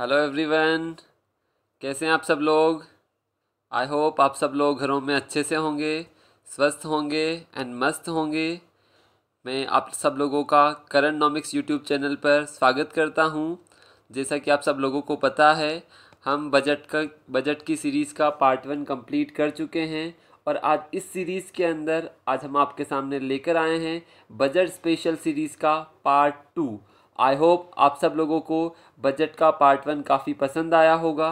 Hello everyone कैसे हैं आप सब लोग आई होप आप सब लोग घरों में अच्छे से होंगे स्वस्थ होंगे एंड मस्त होंगे मैं आप सब लोगों का करण नॉमिक्स यूट्यूब चैनल पर स्वागत करता हूं जैसा कि आप सब लोगों को पता है हम बजट का बजट की सीरीज़ का पार्ट वन कंप्लीट कर चुके हैं और आज इस सीरीज़ के अंदर आज हम आपके सामने लेकर आए हैं बजट स्पेशल सीरीज़ का पार्ट टू आई होप आप सब लोगों को बजट का पार्ट वन काफ़ी पसंद आया होगा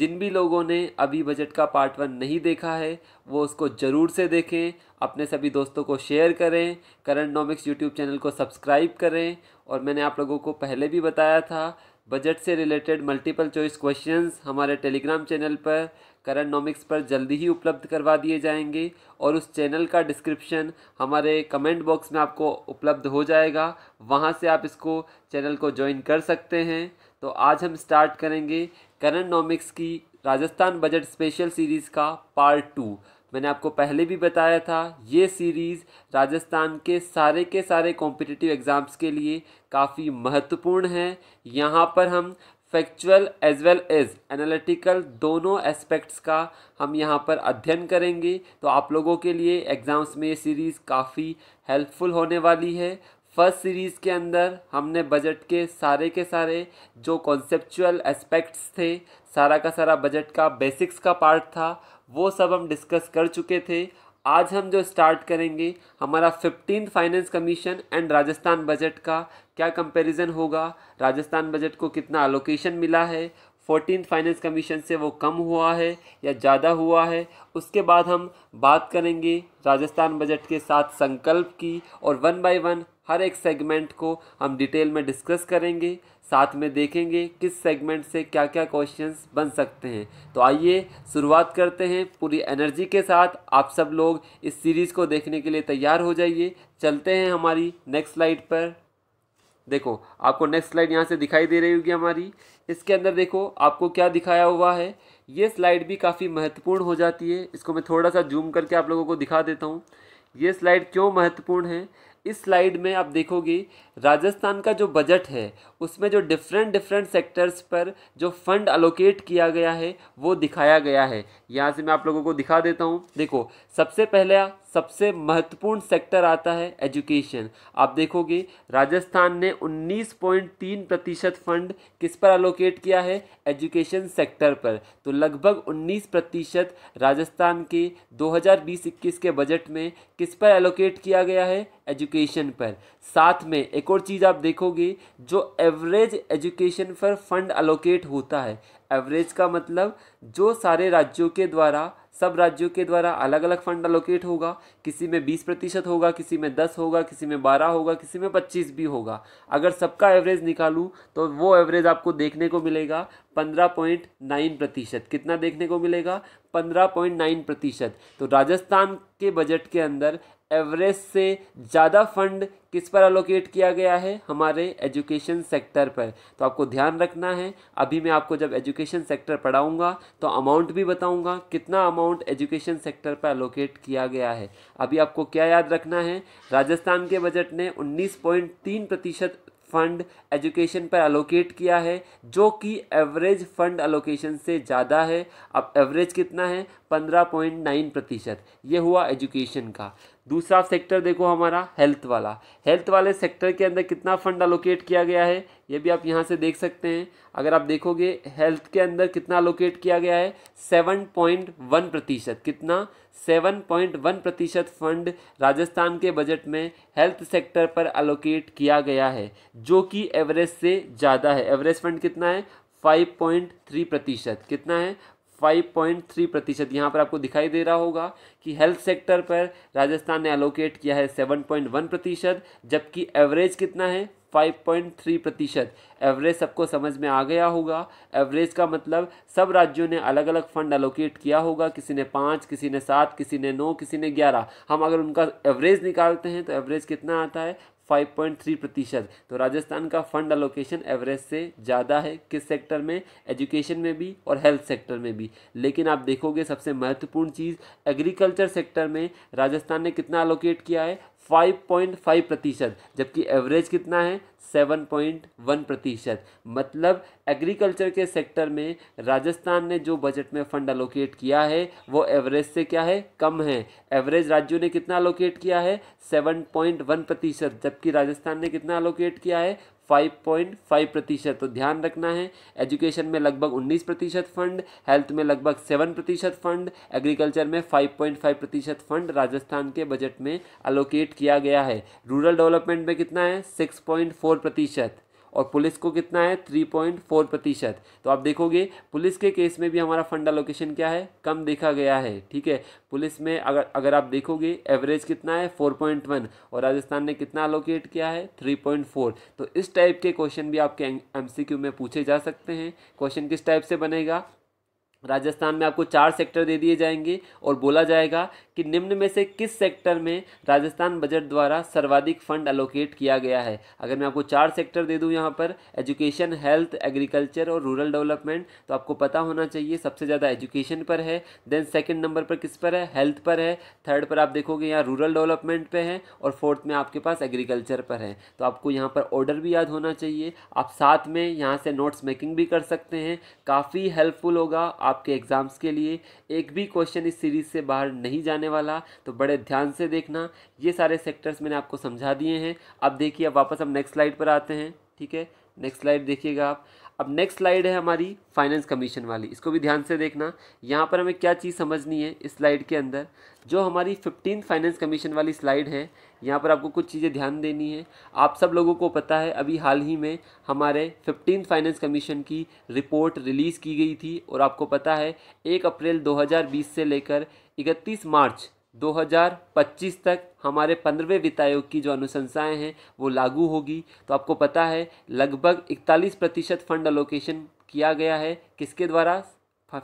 जिन भी लोगों ने अभी बजट का पार्ट वन नहीं देखा है वो उसको ज़रूर से देखें अपने सभी दोस्तों को शेयर करें करंट नॉमिक्स यूट्यूब चैनल को सब्सक्राइब करें और मैंने आप लोगों को पहले भी बताया था बजट से रिलेटेड मल्टीपल चॉइस क्वेश्चंस हमारे टेलीग्राम चैनल पर करंट नॉमिक्स पर जल्दी ही उपलब्ध करवा दिए जाएंगे और उस चैनल का डिस्क्रिप्शन हमारे कमेंट बॉक्स में आपको उपलब्ध हो जाएगा वहाँ से आप इसको चैनल को ज्वाइन कर सकते हैं तो आज हम स्टार्ट करेंगे करंट नॉमिक्स की राजस्थान बजट स्पेशल सीरीज़ का पार्ट टू मैंने आपको पहले भी बताया था ये सीरीज़ राजस्थान के सारे के सारे कॉम्पिटिटिव एग्ज़ाम्स के लिए काफ़ी महत्वपूर्ण है यहाँ पर हम factual as well as analytical दोनों एस्पेक्ट्स का हम यहाँ पर अध्ययन करेंगे तो आप लोगों के लिए एग्ज़ाम्स में ये सीरीज़ काफ़ी हेल्पफुल होने वाली है फर्स्ट सीरीज़ के अंदर हमने बजट के सारे के सारे जो कॉन्सेपचुअल एस्पेक्ट्स थे सारा का सारा बजट का बेसिक्स का पार्ट था वो सब हम डिस्कस कर चुके थे आज हम जो स्टार्ट करेंगे हमारा fifteen finance commission and Rajasthan budget का क्या कंपैरिजन होगा राजस्थान बजट को कितना अलोकेशन मिला है फोर्टीन फाइनेंस कमीशन से वो कम हुआ है या ज़्यादा हुआ है उसके बाद हम बात करेंगे राजस्थान बजट के साथ संकल्प की और वन बाय वन हर एक सेगमेंट को हम डिटेल में डिस्कस करेंगे साथ में देखेंगे किस सेगमेंट से क्या क्या क्वेश्चंस बन सकते हैं तो आइए शुरुआत करते हैं पूरी एनर्जी के साथ आप सब लोग इस सीरीज़ को देखने के लिए तैयार हो जाइए चलते हैं हमारी नेक्स्ट स्लाइड पर देखो आपको नेक्स्ट स्लाइड यहाँ से दिखाई दे रही होगी हमारी इसके अंदर देखो आपको क्या दिखाया हुआ है ये स्लाइड भी काफ़ी महत्वपूर्ण हो जाती है इसको मैं थोड़ा सा जूम करके आप लोगों को दिखा देता हूँ ये स्लाइड क्यों महत्वपूर्ण है इस स्लाइड में आप देखोगे राजस्थान का जो बजट है उसमें जो डिफरेंट डिफरेंट सेक्टर्स पर जो फंड अलोकेट किया गया है वो दिखाया गया है यहाँ से मैं आप लोगों को दिखा देता हूँ देखो सबसे पहला सबसे महत्वपूर्ण सेक्टर आता है एजुकेशन आप देखोगे राजस्थान ने 19.3 प्रतिशत फंड किस पर अलोकेट किया है एजुकेशन सेक्टर पर तो लगभग 19 प्रतिशत राजस्थान के 2020 के बजट में किस पर एलोकेट किया गया है एजुकेशन पर साथ में एक और चीज़ आप देखोगे जो एवरेज एजुकेशन पर फंड अलोकेट होता है एवरेज का मतलब जो सारे राज्यों के द्वारा सब राज्यों के द्वारा अलग अलग फंड अलोकेट होगा किसी में बीस प्रतिशत होगा किसी में दस होगा किसी में बारह होगा किसी में पच्चीस भी होगा अगर सबका एवरेज निकालूँ तो वो एवरेज आपको देखने को मिलेगा पंद्रह पॉइंट नाइन प्रतिशत कितना देखने को मिलेगा पंद्रह पॉइंट नाइन प्रतिशत तो राजस्थान के बजट के अंदर एवरेज से ज़्यादा फंड किस पर अलोकेट किया गया है हमारे एजुकेशन सेक्टर पर तो आपको ध्यान रखना है अभी मैं आपको जब एजुकेशन सेक्टर पढ़ाऊँगा तो अमाउंट भी बताऊँगा कितना अमाउंट एजुकेशन सेक्टर पर अलोकेट किया गया है अभी आपको क्या याद रखना है राजस्थान के बजट ने उन्नीस प्रतिशत फंड एजुकेशन पर अलोकेट किया है जो कि एवरेज फंड अलोकेशन से ज़्यादा है अब एवरेज कितना है 15.9 प्रतिशत ये हुआ एजुकेशन का दूसरा सेक्टर देखो हमारा हेल्थ वाला हेल्थ वाले सेक्टर के अंदर कितना फंड अलोकेट किया गया है ये भी आप यहाँ से देख सकते हैं अगर आप देखोगे हेल्थ के अंदर कितना अलोकेट किया गया है सेवन पॉइंट वन प्रतिशत कितना सेवन पॉइंट वन प्रतिशत फंड राजस्थान के बजट में हेल्थ सेक्टर पर अलोकेट किया गया है जो कि एवरेज से ज़्यादा है एवरेज फंड कितना है फाइव पॉइंट थ्री प्रतिशत कितना है 5.3 प्रतिशत यहाँ पर आपको दिखाई दे रहा होगा कि हेल्थ सेक्टर पर राजस्थान ने एलोकेट किया है 7.1 प्रतिशत जबकि एवरेज कितना है 5.3 प्रतिशत एवरेज सबको समझ में आ गया होगा एवरेज का मतलब सब राज्यों ने अलग अलग फंड एलोकेट किया होगा किसी ने पाँच किसी ने सात किसी ने नौ किसी ने ग्यारह हम अगर उनका एवरेज निकालते हैं तो एवरेज कितना आता है 5.3 प्रतिशत तो राजस्थान का फंड अलोकेशन एवरेज से ज़्यादा है किस सेक्टर में एजुकेशन में भी और हेल्थ सेक्टर में भी लेकिन आप देखोगे सबसे महत्वपूर्ण चीज़ एग्रीकल्चर सेक्टर में राजस्थान ने कितना अलोकेट किया है 5.5 प्रतिशत जबकि एवरेज कितना है 7.1 प्रतिशत मतलब एग्रीकल्चर के सेक्टर में राजस्थान ने जो बजट में फंड अलोकेट किया है वो एवरेज से क्या है कम है एवरेज राज्यों ने कितना अलोकेट किया है 7.1 प्रतिशत जबकि राजस्थान ने कितना अलोकेट किया है 5.5 प्रतिशत तो ध्यान रखना है एजुकेशन में लगभग 19 प्रतिशत फंड हेल्थ में लगभग 7 प्रतिशत फंड एग्रीकल्चर में 5.5 प्रतिशत फंड राजस्थान के बजट में अलोकेट किया गया है रूरल डेवलपमेंट में कितना है 6.4 प्रतिशत और पुलिस को कितना है थ्री पॉइंट फोर प्रतिशत तो आप देखोगे पुलिस के केस में भी हमारा फंड अलोकेशन क्या है कम देखा गया है ठीक है पुलिस में अगर अगर आप देखोगे एवरेज कितना है फोर पॉइंट वन और राजस्थान ने कितना अलोकेट किया है थ्री पॉइंट फोर तो इस टाइप के क्वेश्चन भी आपके एम में पूछे जा सकते हैं क्वेश्चन किस टाइप से बनेगा राजस्थान में आपको चार सेक्टर दे दिए जाएंगे और बोला जाएगा कि निम्न में से किस सेक्टर में राजस्थान बजट द्वारा सर्वाधिक फंड अलोकेट किया गया है अगर मैं आपको चार सेक्टर दे दूं यहाँ पर एजुकेशन हेल्थ एग्रीकल्चर और रूरल डेवलपमेंट तो आपको पता होना चाहिए सबसे ज़्यादा एजुकेशन पर है देन सेकेंड नंबर पर किस पर है हेल्थ पर है थर्ड पर आप देखोगे यहाँ रूरल डेवलपमेंट पर है और फोर्थ में आपके पास एग्रीकल्चर पर है तो आपको यहाँ पर ऑर्डर भी याद होना चाहिए आप साथ में यहाँ से नोट्स मेकिंग भी कर सकते हैं काफ़ी हेल्पफुल होगा आप आपके एग्ज़ाम्स के लिए एक भी क्वेश्चन इस सीरीज़ से बाहर नहीं जाने वाला तो बड़े ध्यान से देखना ये सारे सेक्टर्स मैंने आपको समझा दिए हैं अब देखिए अब वापस हम नेक्स्ट स्लाइड पर आते हैं ठीक है नेक्स्ट स्लाइड देखिएगा आप अब नेक्स्ट स्लाइड है हमारी फाइनेंस कमीशन वाली इसको भी ध्यान से देखना यहाँ पर हमें क्या चीज़ समझनी है इस स्लाइड के अंदर जो हमारी फिफ्टीन फाइनेंस कमीशन वाली स्लाइड है यहाँ पर आपको कुछ चीज़ें ध्यान देनी है आप सब लोगों को पता है अभी हाल ही में हमारे फिफ्टीन फाइनेंस कमीशन की रिपोर्ट रिलीज़ की गई थी और आपको पता है एक अप्रैल 2020 से लेकर इकतीस मार्च 2025 तक हमारे पंद्रहवें वित्त आयोग की जो अनुशंसाएं हैं वो लागू होगी तो आपको पता है लगभग 41 प्रतिशत फंड अलोकेशन किया गया है किसके द्वारा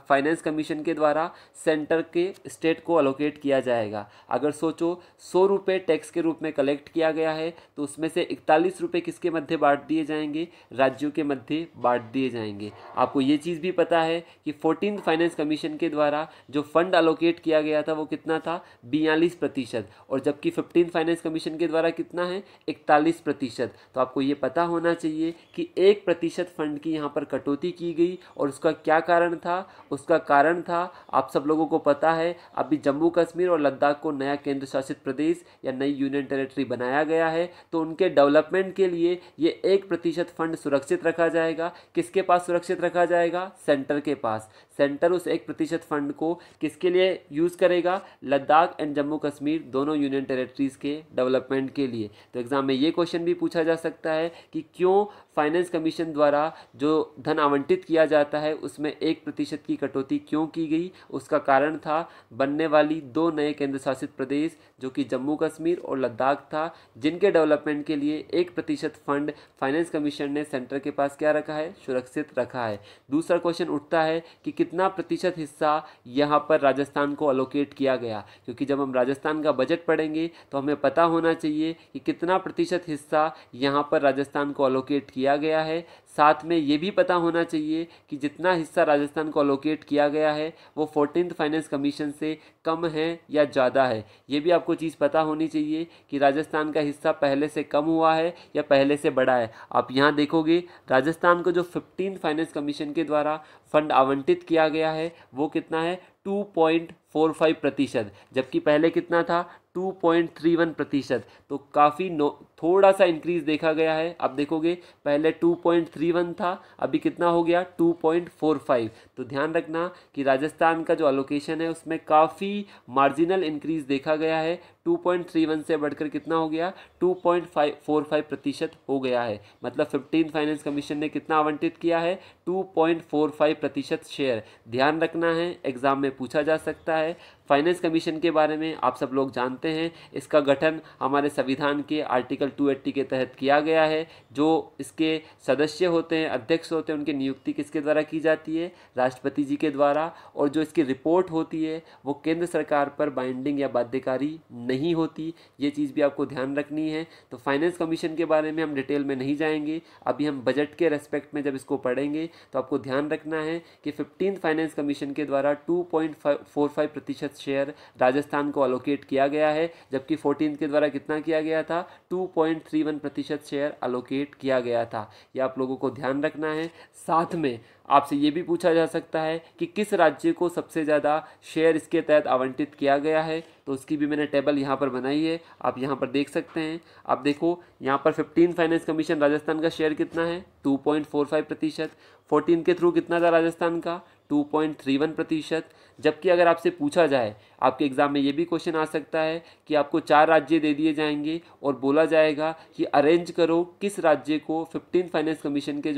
फाइनेंस कमीशन के द्वारा सेंटर के स्टेट को अलोकेट किया जाएगा अगर सोचो सौ रुपये टैक्स के रूप में कलेक्ट किया गया है तो उसमें से इकतालीस रुपये किसके मध्य बांट दिए जाएंगे राज्यों के मध्य बांट दिए जाएंगे आपको ये चीज़ भी पता है कि फोर्टीन फाइनेंस कमीशन के द्वारा जो फंड अलोकेट किया गया था वो कितना था बयालीस प्रतिशत और जबकि फिफ्टीन फाइनेंस कमीशन के द्वारा कितना है इकतालीस प्रतिशत तो आपको ये पता होना चाहिए कि एक प्रतिशत फंड की यहाँ पर कटौती की गई और उसका क्या कारण था उसका कारण था आप सब लोगों को पता है अभी जम्मू कश्मीर और लद्दाख को नया केंद्र शासित प्रदेश या नई यूनियन टेरिटरी बनाया गया है तो उनके डेवलपमेंट के लिए ये एक प्रतिशत फंड सुरक्षित रखा जाएगा किसके पास सुरक्षित रखा जाएगा सेंटर के पास सेंटर उस एक प्रतिशत फंड को किसके लिए यूज़ करेगा लद्दाख एंड जम्मू कश्मीर दोनों यूनियन टेरेटरीज के डेवलपमेंट के लिए तो एग्ज़ाम में ये क्वेश्चन भी पूछा जा सकता है कि क्यों फाइनेंस कमीशन द्वारा जो धन आवंटित किया जाता है उसमें एक प्रतिशत की कटौती क्यों की गई उसका कारण था बनने वाली दो नए केंद्र शासित प्रदेश जो कि जम्मू कश्मीर और लद्दाख था जिनके डेवलपमेंट के लिए एक प्रतिशत फंड फाइनेंस कमीशन ने सेंटर के पास क्या रखा है सुरक्षित रखा है दूसरा क्वेश्चन उठता है कि कितना प्रतिशत हिस्सा यहाँ पर राजस्थान को अलोकेट किया गया क्योंकि जब हम राजस्थान का बजट पढ़ेंगे तो हमें पता होना चाहिए कि कितना प्रतिशत हिस्सा यहाँ पर राजस्थान को अलोकेट किया गया है साथ में ये भी पता होना चाहिए कि जितना हिस्सा राजस्थान को अलोकेट किया गया है वो फोर्टीन फाइनेंस कमीशन से कम है या ज़्यादा है ये भी आपको चीज़ पता होनी चाहिए कि राजस्थान का हिस्सा पहले से कम हुआ है या पहले से बड़ा है आप यहाँ देखोगे राजस्थान को जो फिफ्टीन फाइनेंस कमीशन के द्वारा फंड आवंटित किया गया है वो कितना है टू पॉइंट फोर फाइव प्रतिशत जबकि पहले कितना था टू पॉइंट थ्री वन प्रतिशत तो काफ़ी नो थोड़ा सा इंक्रीज़ देखा गया है आप देखोगे पहले टू पॉइंट थ्री वन था अभी कितना हो गया टू पॉइंट फोर फाइव तो ध्यान रखना कि राजस्थान का जो अलोकेशन है उसमें काफ़ी मार्जिनल इंक्रीज़ देखा गया है टू पॉइंट थ्री वन से बढ़कर कितना हो गया two point five four five प्रतिशत हो गया है मतलब फिफ्टीन फाइनेंस कमीशन ने कितना आवंटित किया है टू पॉइंट फोर फाइव प्रतिशत शेयर ध्यान रखना है एग्ज़ाम में पूछा जा सकता है Okay. फाइनेंस कमीशन के बारे में आप सब लोग जानते हैं इसका गठन हमारे संविधान के आर्टिकल 280 के तहत किया गया है जो इसके सदस्य होते हैं अध्यक्ष होते हैं उनकी नियुक्ति किसके द्वारा की जाती है राष्ट्रपति जी के द्वारा और जो इसकी रिपोर्ट होती है वो केंद्र सरकार पर बाइंडिंग या बाध्यकारी नहीं होती ये चीज़ भी आपको ध्यान रखनी है तो फाइनेंस कमीशन के बारे में हम डिटेल में नहीं जाएंगे अभी हम बजट के रेस्पेक्ट में जब इसको पढ़ेंगे तो आपको ध्यान रखना है कि फिफ्टीन फाइनेंस कमीशन के द्वारा टू प्रतिशत शेयर राजस्थान को अलोकेट किया गया है जबकि फोर्टीन के द्वारा कितना किया गया था 2.31 प्रतिशत शेयर अलोकेट किया गया था यह आप लोगों को ध्यान रखना है साथ में आपसे ये भी पूछा जा सकता है कि किस राज्य को सबसे ज़्यादा शेयर इसके तहत आवंटित किया गया है तो उसकी भी मैंने टेबल यहाँ पर बनाई है आप यहाँ पर देख सकते हैं आप देखो यहाँ पर फिफ्टीन फाइनेंस कमीशन राजस्थान का शेयर कितना है 2.45 प्रतिशत फोर्टीन के थ्रू कितना था राजस्थान का 2.31 प्रतिशत जबकि अगर आपसे पूछा जाए आपके एग्ज़ाम में ये भी क्वेश्चन आ सकता है कि आपको चार राज्य दे दिए जाएंगे और बोला जाएगा कि अरेंज करो किस राज्य को फिफ्टीन फाइनेंस कमीशन के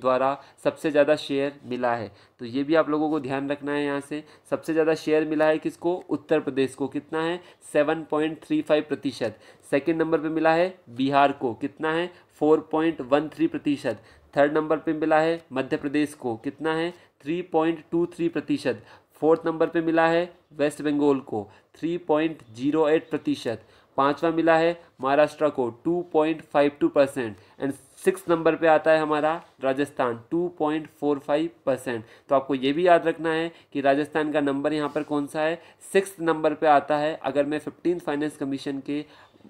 द्वारा सबसे ज़्यादा शेयर मिला है तो ये भी आप लोगों को ध्यान रखना है यहाँ से सबसे ज़्यादा शेयर मिला है किसको उत्तर प्रदेश को कितना है सेवन पॉइंट थ्री फाइव प्रतिशत सेकेंड नंबर पर मिला है बिहार को कितना है फोर पॉइंट वन थ्री प्रतिशत थर्ड नंबर पे मिला है मध्य प्रदेश को कितना है 3.23 प्रतिशत फोर्थ नंबर पे मिला है वेस्ट बंगाल को 3.08 प्रतिशत पाँचवा मिला है महाराष्ट्र को 2.52 परसेंट एंड सिक्स नंबर पे आता है हमारा राजस्थान 2.45 परसेंट तो आपको ये भी याद रखना है कि राजस्थान का नंबर यहाँ पर कौन सा है सिक्स नंबर पे आता है अगर मैं फिफ्टीन फाइनेंस कमीशन के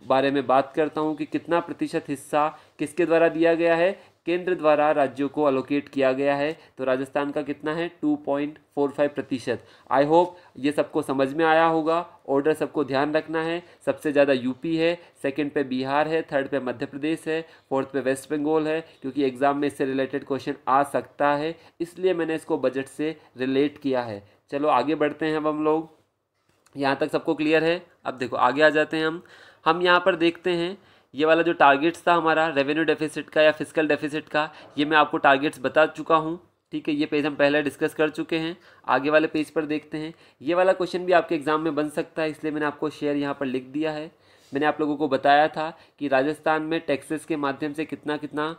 बारे में बात करता हूँ कि कितना प्रतिशत हिस्सा किसके द्वारा दिया गया है केंद्र द्वारा राज्यों को अलोकेट किया गया है तो राजस्थान का कितना है 2.45 प्रतिशत आई होप ये सबको समझ में आया होगा ऑर्डर सबको ध्यान रखना है सबसे ज़्यादा यूपी है सेकंड पे बिहार है थर्ड पे मध्य प्रदेश है फोर्थ पे वेस्ट बंगाल है क्योंकि एग्ज़ाम में इससे रिलेटेड क्वेश्चन आ सकता है इसलिए मैंने इसको बजट से रिलेट किया है चलो आगे बढ़ते हैं अब हम लोग यहाँ तक सबको क्लियर है अब देखो आगे आ जाते हैं हम हम यहाँ पर देखते हैं ये वाला जो टारगेट्स था हमारा रेवेन्यू डेफिसिट का या फिजिकल डेफिसिट का ये मैं आपको टारगेट्स बता चुका हूँ ठीक है ये पेज हम पहले डिस्कस कर चुके हैं आगे वाले पेज पर देखते हैं ये वाला क्वेश्चन भी आपके एग्ज़ाम में बन सकता है इसलिए मैंने आपको शेयर यहाँ पर लिख दिया है मैंने आप लोगों को बताया था कि राजस्थान में टैक्सेस के माध्यम से कितना कितना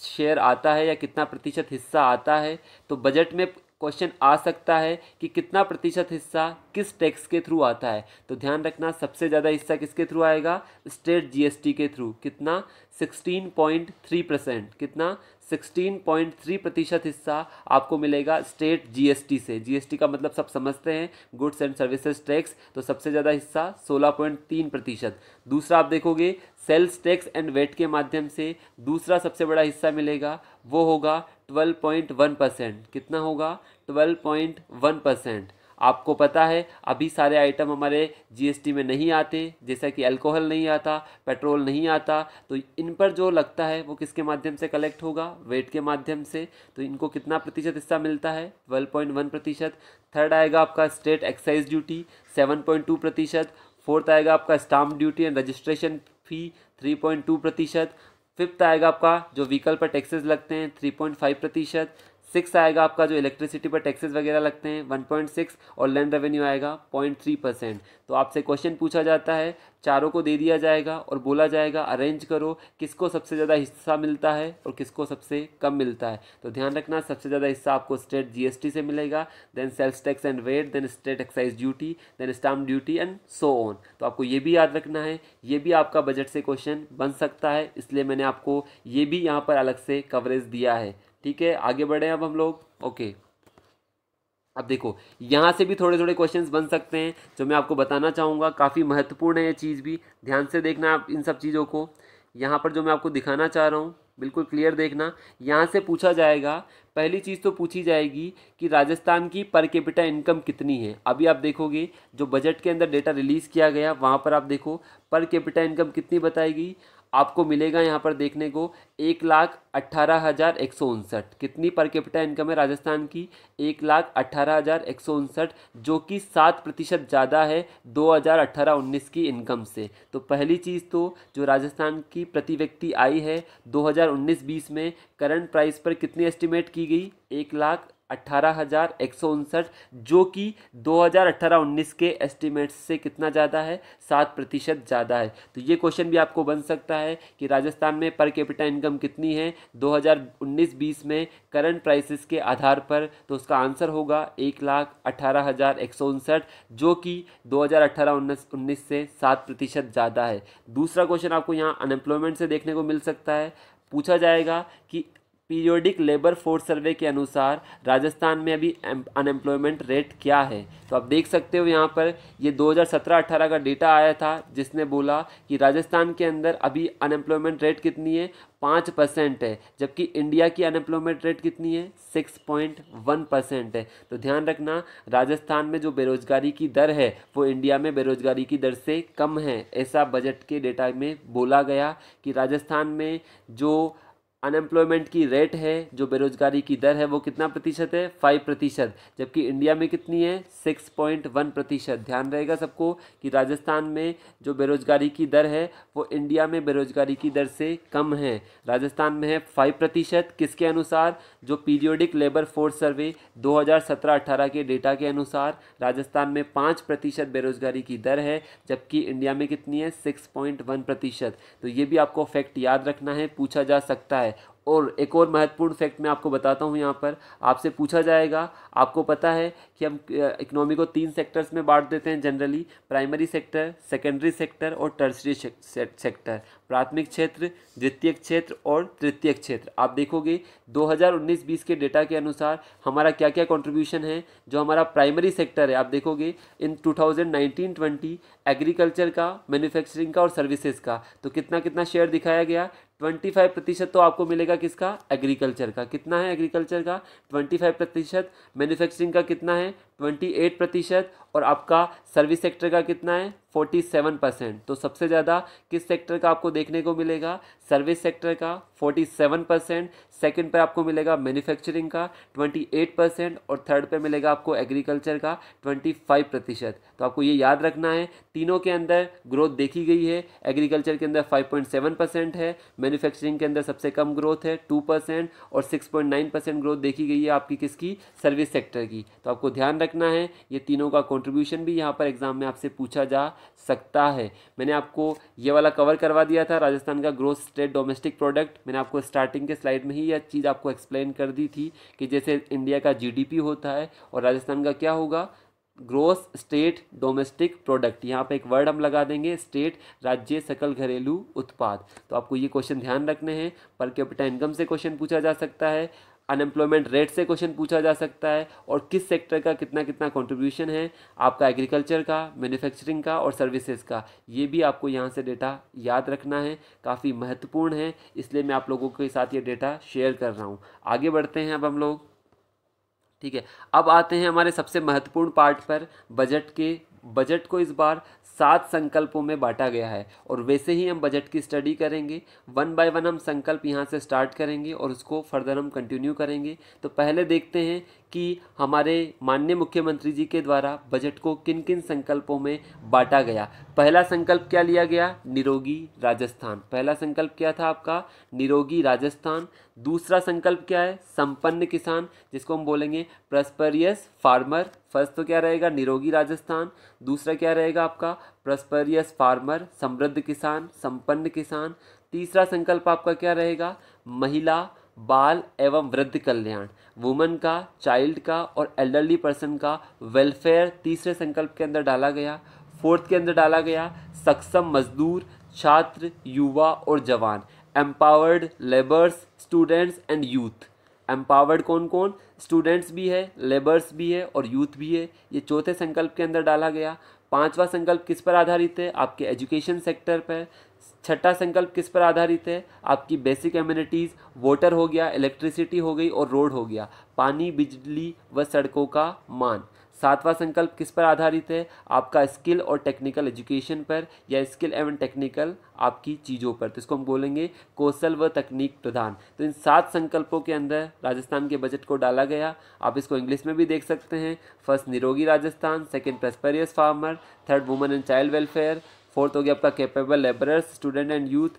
शेयर आता है या कितना प्रतिशत हिस्सा आता है तो बजट में क्वेश्चन आ सकता है कि कितना प्रतिशत हिस्सा किस टैक्स के थ्रू आता है तो ध्यान रखना सबसे ज़्यादा हिस्सा किसके थ्रू आएगा स्टेट जीएसटी के थ्रू कितना 16.3 परसेंट कितना 16.3 प्रतिशत हिस्सा आपको मिलेगा स्टेट जीएसटी से जीएसटी का मतलब सब समझते हैं गुड्स एंड सर्विसेज टैक्स तो सबसे ज़्यादा हिस्सा 16.3 प्रतिशत दूसरा आप देखोगे सेल्स टैक्स एंड वेट के माध्यम से दूसरा सबसे बड़ा हिस्सा मिलेगा वो होगा ट्वेल्व पॉइंट वन परसेंट कितना होगा ट्वेल्व पॉइंट वन परसेंट आपको पता है अभी सारे आइटम हमारे जीएसटी में नहीं आते जैसा कि अल्कोहल नहीं आता पेट्रोल नहीं आता तो इन पर जो लगता है वो किसके माध्यम से कलेक्ट होगा वेट के माध्यम से तो इनको कितना प्रतिशत हिस्सा मिलता है ट्वेल्व पॉइंट वन प्रतिशत थर्ड आएगा आपका state excise duty seven point two प्रतिशत फोर्थ आएगा आपका stamp duty and registration fee three point two प्रतिशत फिफ्थ आएगा आपका जो व्हीकल पर टैक्सेस लगते हैं थ्री पॉइंट फाइव प्रतिशत सिक्स आएगा आपका जो इलेक्ट्रिसिटी पर टैक्सेस वगैरह लगते हैं वन पॉइंट सिक्स और लैंड रेवेन्यू आएगा पॉइंट थ्री परसेंट तो आपसे क्वेश्चन पूछा जाता है चारों को दे दिया जाएगा और बोला जाएगा अरेंज करो किसको सबसे ज़्यादा हिस्सा मिलता है और किसको सबसे कम मिलता है तो ध्यान रखना सबसे ज़्यादा हिस्सा आपको स्टेट जी से मिलेगा then sales tax and VAT then state excise duty then stamp duty and so on तो आपको ये भी याद रखना है ये भी आपका बजट से क्वेश्चन बन सकता है इसलिए मैंने आपको ये भी यहाँ पर अलग से कवरेज दिया है ठीक है आगे बढ़े अब हम लोग ओके अब देखो यहाँ से भी थोड़े थोड़े क्वेश्चंस बन सकते हैं जो मैं आपको बताना चाहूँगा काफ़ी महत्वपूर्ण है ये चीज़ भी ध्यान से देखना आप इन सब चीज़ों को यहाँ पर जो मैं आपको दिखाना चाह रहा हूँ बिल्कुल क्लियर देखना यहाँ से पूछा जाएगा पहली चीज़ तो पूछी जाएगी कि राजस्थान की पर कैपिटा इनकम कितनी है अभी आप देखोगे जो बजट के अंदर डेटा रिलीज़ किया गया वहाँ पर आप देखो पर कैपिटा इनकम कितनी बताएगी आपको मिलेगा यहाँ पर देखने को एक लाख अट्ठारह हज़ार एक सौ उनसठ कितनी पर कैपिटा इनकम है राजस्थान की एक लाख अट्ठारह हज़ार एक सौ उनसठ जो कि सात प्रतिशत ज़्यादा है दो हज़ार अट्ठारह उन्नीस की इनकम से तो पहली चीज़ तो जो राजस्थान की प्रति व्यक्ति आई है दो हज़ार उन्नीस बीस में करंट प्राइस पर कितनी एस्टिमेट की गई एक लाख अट्ठारह हज़ार एक सौ उनसठ जो कि 2018-19 के एस्टिमेट्स से कितना ज़्यादा है सात प्रतिशत ज़्यादा है तो ये क्वेश्चन भी आपको बन सकता है कि राजस्थान में पर कैपिटा इनकम कितनी है 2019-20 में करंट प्राइसेस के आधार पर तो उसका आंसर होगा एक लाख अट्ठारह हज़ार एक सौ उनसठ जो कि 2018-19 से सात प्रतिशत ज़्यादा है दूसरा क्वेश्चन आपको यहाँ अनएम्प्लॉयमेंट से देखने को मिल सकता है पूछा जाएगा कि पीरियोडिक लेबर फोर्स सर्वे के अनुसार राजस्थान में अभी अनएम्प्लॉयमेंट रेट क्या है तो आप देख सकते हो यहाँ पर ये 2017-18 का डेटा आया था जिसने बोला कि राजस्थान के अंदर अभी अनएम्प्लॉयमेंट रेट कितनी है पाँच परसेंट है जबकि इंडिया की अनएम्प्लॉयमेंट रेट कितनी है सिक्स पॉइंट वन परसेंट है तो ध्यान रखना राजस्थान में जो बेरोजगारी की दर है वो इंडिया में बेरोजगारी की दर से कम है ऐसा बजट के डेटा में बोला गया कि राजस्थान में जो अनएम्प्लॉयमेंट की रेट है जो बेरोजगारी की दर है वो कितना प्रतिशत है फाइव प्रतिशत जबकि इंडिया में कितनी है सिक्स पॉइंट वन प्रतिशत ध्यान रहेगा सबको कि राजस्थान में जो बेरोजगारी की दर है वो इंडिया में बेरोजगारी की दर से कम है राजस्थान में है फाइव प्रतिशत किसके अनुसार जो पीरियोडिक लेबर फोर्स सर्वे दो हज़ार के डेटा के अनुसार राजस्थान में पाँच प्रतिशत बेरोजगारी की दर है जबकि इंडिया में कितनी है सिक्स पॉइंट वन प्रतिशत तो ये भी आपको फैक्ट याद रखना है पूछा जा सकता है है और एक और महत्वपूर्ण फैक्ट मैं आपको बताता हूँ यहाँ पर आपसे पूछा जाएगा आपको पता है कि हम इकनॉमी को तीन सेक्टर्स में बांट देते हैं generally primary sector secondary sector और टर्सरी सेक्टर प्राथमिक क्षेत्र द्वितीय क्षेत्र और तृतीय क्षेत्र आप देखोगे 2019-20 के डेटा के अनुसार हमारा क्या क्या कंट्रीब्यूशन है जो हमारा प्राइमरी सेक्टर है आप देखोगे इन 2019-20 एग्रीकल्चर का मैन्युफैक्चरिंग का और सर्विसेज का तो कितना कितना शेयर दिखाया गया ट्वेंटी फाइव प्रतिशत तो आपको मिलेगा किसका एग्रीकल्चर का कितना है एग्रीकल्चर का ट्वेंटी फाइव प्रतिशत मैन्युफैक्चरिंग का कितना है ट्वेंटी एट प्रतिशत और आपका सर्विस सेक्टर का कितना है फोर्टी सेवन परसेंट तो सबसे ज़्यादा किस सेक्टर का आपको देखने को मिलेगा सर्विस सेक्टर का फोर्टी सेवन परसेंट सेकेंड पर आपको मिलेगा मैन्युफैक्चरिंग का ट्वेंटी एट परसेंट और थर्ड पर मिलेगा आपको एग्रीकल्चर का ट्वेंटी फाइव प्रतिशत तो आपको ये याद रखना है तीनों के अंदर ग्रोथ देखी गई है एग्रीकल्चर के अंदर फाइव पॉइंट सेवन परसेंट है मैन्युफैक्चरिंग के अंदर सबसे कम ग्रोथ है टू परसेंट और six point nine percent growth देखी गई है आपकी किसकी सर्विस सेक्टर की तो आपको ध्यान रखना है ये तीनों का कॉन्ट्री कंट्रीब्यूशन भी यहाँ पर एग्ज़ाम में आपसे पूछा जा सकता है मैंने आपको ये वाला कवर करवा दिया था राजस्थान का ग्रोथ स्टेट डोमेस्टिक प्रोडक्ट मैंने आपको स्टार्टिंग के स्लाइड में ही यह चीज़ आपको एक्सप्लेन कर दी थी कि जैसे इंडिया का जी होता है और राजस्थान का क्या होगा ग्रोस स्टेट डोमेस्टिक प्रोडक्ट यहाँ पे एक वर्ड हम लगा देंगे स्टेट राज्य सकल घरेलू उत्पाद तो आपको ये क्वेश्चन ध्यान रखने हैं पर कैपिटा इनकम से क्वेश्चन पूछा जा सकता है अनएम्प्लॉयमेंट रेट से क्वेश्चन पूछा जा सकता है और किस सेक्टर का कितना कितना कंट्रीब्यूशन है आपका एग्रीकल्चर का मैन्युफैक्चरिंग का और सर्विसेज का ये भी आपको यहाँ से डेटा याद रखना है काफ़ी महत्वपूर्ण है इसलिए मैं आप लोगों के साथ ये डेटा शेयर कर रहा हूँ आगे बढ़ते हैं अब हम लोग ठीक है अब आते हैं हमारे सबसे महत्वपूर्ण पार्ट पर बजट के बजट को इस बार सात संकल्पों में बांटा गया है और वैसे ही हम बजट की स्टडी करेंगे वन बाय वन हम संकल्प यहाँ से स्टार्ट करेंगे और उसको फर्दर हम कंटिन्यू करेंगे तो पहले देखते हैं कि हमारे माननीय मुख्यमंत्री जी के द्वारा बजट को किन किन संकल्पों में बांटा गया पहला संकल्प क्या लिया गया निरोगी राजस्थान पहला संकल्प क्या था आपका निरोगी राजस्थान दूसरा संकल्प क्या है संपन्न किसान जिसको हम बोलेंगे प्रस्परियस फार्मर फर्स्ट तो क्या रहेगा निरोगी राजस्थान दूसरा क्या रहेगा आपका प्रस्परियस फार्मर समृद्ध किसान संपन्न किसान तीसरा संकल्प आपका क्या रहेगा महिला बाल एवं वृद्ध कल्याण वुमन का चाइल्ड का और एल्डरली पर्सन का वेलफेयर तीसरे संकल्प के अंदर डाला गया फोर्थ के अंदर डाला गया सक्षम मजदूर छात्र युवा और जवान empowered labours students and youth empowered कौन कौन स्टूडेंट्स भी है लेबर्स भी है और यूथ भी है ये चौथे संकल्प के अंदर डाला गया पांचवा संकल्प किस पर आधारित है आपके एजुकेशन सेक्टर पर छठा संकल्प किस पर आधारित है आपकी बेसिक एम्यूनिटीज़ वाटर हो गया इलेक्ट्रिसिटी हो गई और रोड हो गया पानी बिजली व सड़कों का मान सातवां संकल्प किस पर आधारित है आपका स्किल और टेक्निकल एजुकेशन पर या स्किल एवं टेक्निकल आपकी चीज़ों पर तो इसको हम बोलेंगे कौशल व तकनीक प्रधान तो इन सात संकल्पों के अंदर राजस्थान के बजट को डाला गया आप इसको इंग्लिश में भी देख सकते हैं first Nirogi Rajasthan second prosperous farmer third women and child welfare fourth हो गया आपका capable labourers student and youth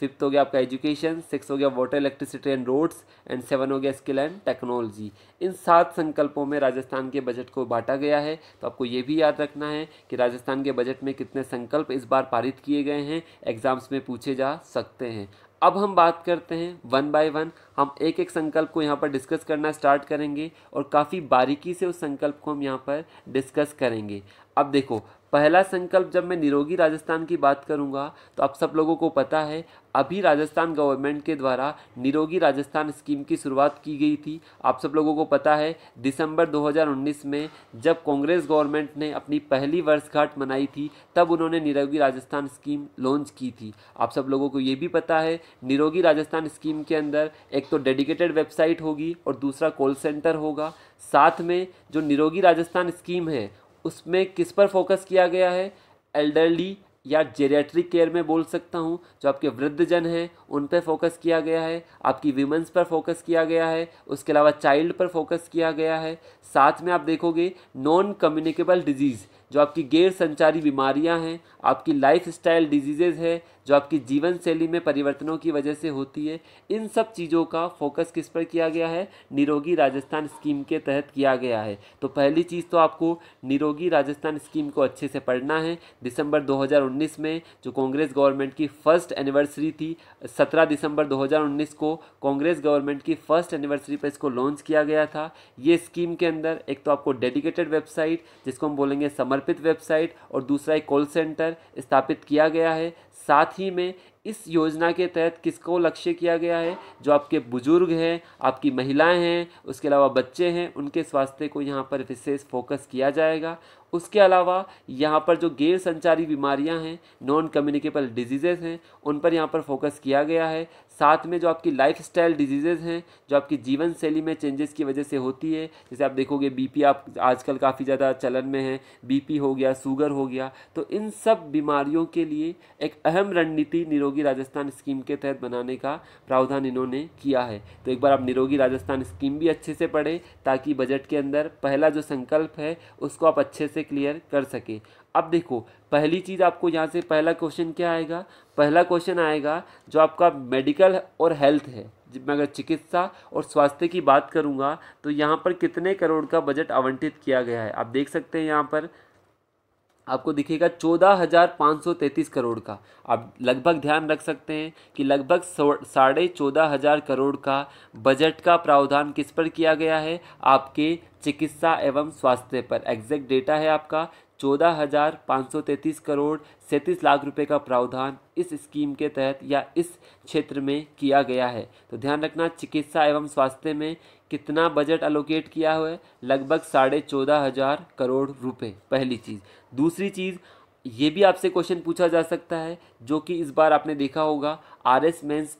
fifth हो गया आपका एजुकेशन सिक्स हो गया water electricity and roads and seven हो गया स्किल एंड टेक्नोलॉजी इन सात संकल्पों में राजस्थान के बजट को बांटा गया है तो आपको ये भी याद रखना है कि राजस्थान के बजट में कितने संकल्प इस बार पारित किए गए हैं एग्जाम्स में पूछे जा सकते हैं अब हम बात करते हैं वन बाय वन हम एक एक संकल्प को यहाँ पर डिस्कस करना स्टार्ट करेंगे और काफ़ी बारीकी से उस संकल्प को हम यहाँ पर डिस्कस करेंगे अब देखो पहला संकल्प जब मैं निरोगी राजस्थान की बात करूंगा तो आप सब लोगों को पता है अभी राजस्थान गवर्नमेंट के द्वारा निरोगी राजस्थान स्कीम की शुरुआत की गई थी आप सब लोगों को पता है दिसंबर 2019 में जब कांग्रेस गवर्नमेंट ने अपनी पहली वर्षगांठ मनाई थी तब उन्होंने निरोगी राजस्थान स्कीम लॉन्च की थी आप सब लोगों को ये भी पता है निरोगी राजस्थान स्कीम के अंदर एक तो डेडिकेटेड वेबसाइट होगी और दूसरा कॉल सेंटर होगा साथ में जो निरोगी राजस्थान स्कीम है उसमें किस पर फोकस किया गया है एल्डरली या जेरेट्रिक केयर में बोल सकता हूँ जो आपके वृद्धजन हैं उन पर फोकस किया गया है आपकी वीमेंस पर फोकस किया गया है उसके अलावा चाइल्ड पर फोकस किया गया है साथ में आप देखोगे नॉन कम्युनिकेबल डिजीज़ जो आपकी गैर संचारी बीमारियां हैं आपकी लाइफ स्टाइल डिजीजेज है जो आपकी जीवन शैली में परिवर्तनों की वजह से होती है इन सब चीज़ों का फोकस किस पर किया गया है निरोगी राजस्थान स्कीम के तहत किया गया है तो पहली चीज़ तो आपको निरोगी राजस्थान स्कीम को अच्छे से पढ़ना है दिसंबर 2019 में जो कांग्रेस गवर्नमेंट की फर्स्ट एनिवर्सरी थी 17 दिसंबर 2019 को कांग्रेस गवर्नमेंट की फर्स्ट एनिवर्सरी पर इसको लॉन्च किया गया था ये स्कीम के अंदर एक तो आपको डेडिकेटेड वेबसाइट जिसको हम बोलेंगे समर समर्पित वेबसाइट और दूसरा एक कॉल सेंटर स्थापित किया गया है साथ ही में इस योजना के तहत किसको लक्ष्य किया गया है जो आपके बुजुर्ग हैं आपकी महिलाएं हैं उसके अलावा बच्चे हैं उनके स्वास्थ्य को यहाँ पर विशेष फोकस किया जाएगा उसके अलावा यहाँ पर जो गैर संचारी बीमारियाँ हैं नॉन कम्युनिकेबल डिजीज़ेज़ हैं उन पर यहाँ पर फोकस किया गया है साथ में जो आपकी लाइफ स्टाइल डिजीज़ेज़ हैं जो आपकी जीवन शैली में चेंजेस की वजह से होती है जैसे आप देखोगे बीपी आप आजकल काफ़ी ज़्यादा चलन में है बीपी हो गया शुगर हो गया तो इन सब बीमारियों के लिए एक अहम रणनीति निरोगी राजस्थान स्कीम के तहत बनाने का प्रावधान इन्होंने किया है तो एक बार आप निरोगी राजस्थान स्कीम भी अच्छे से पढ़ें ताकि बजट के अंदर पहला जो संकल्प है उसको आप अच्छे से से क्लियर कर सके अब देखो पहली चीज़ आपको यहाँ से पहला क्वेश्चन क्या आएगा पहला क्वेश्चन आएगा जो आपका मेडिकल और हेल्थ है मैं अगर चिकित्सा और स्वास्थ्य की बात करूँगा तो यहाँ पर कितने करोड़ का बजट आवंटित किया गया है आप देख सकते हैं यहाँ पर आपको दिखेगा चौदह हज़ार पाँच सौ तैंतीस करोड़ का आप लगभग ध्यान रख सकते हैं कि लगभग साढ़े चौदह हज़ार करोड़ का बजट का प्रावधान किस पर किया गया है आपके चिकित्सा एवं स्वास्थ्य पर एग्जैक्ट डेटा है आपका चौदह हजार पाँच सौ तैंतीस करोड़ सैंतीस लाख रुपए का प्रावधान इस स्कीम के तहत या इस क्षेत्र में किया गया है तो ध्यान रखना चिकित्सा एवं स्वास्थ्य में कितना बजट अलोकेट किया हुआ है लगभग साढ़े चौदह हजार करोड़ रुपए पहली चीज़ दूसरी चीज़ ये भी आपसे क्वेश्चन पूछा जा सकता है जो कि इस बार आपने देखा होगा आर एस मेन्स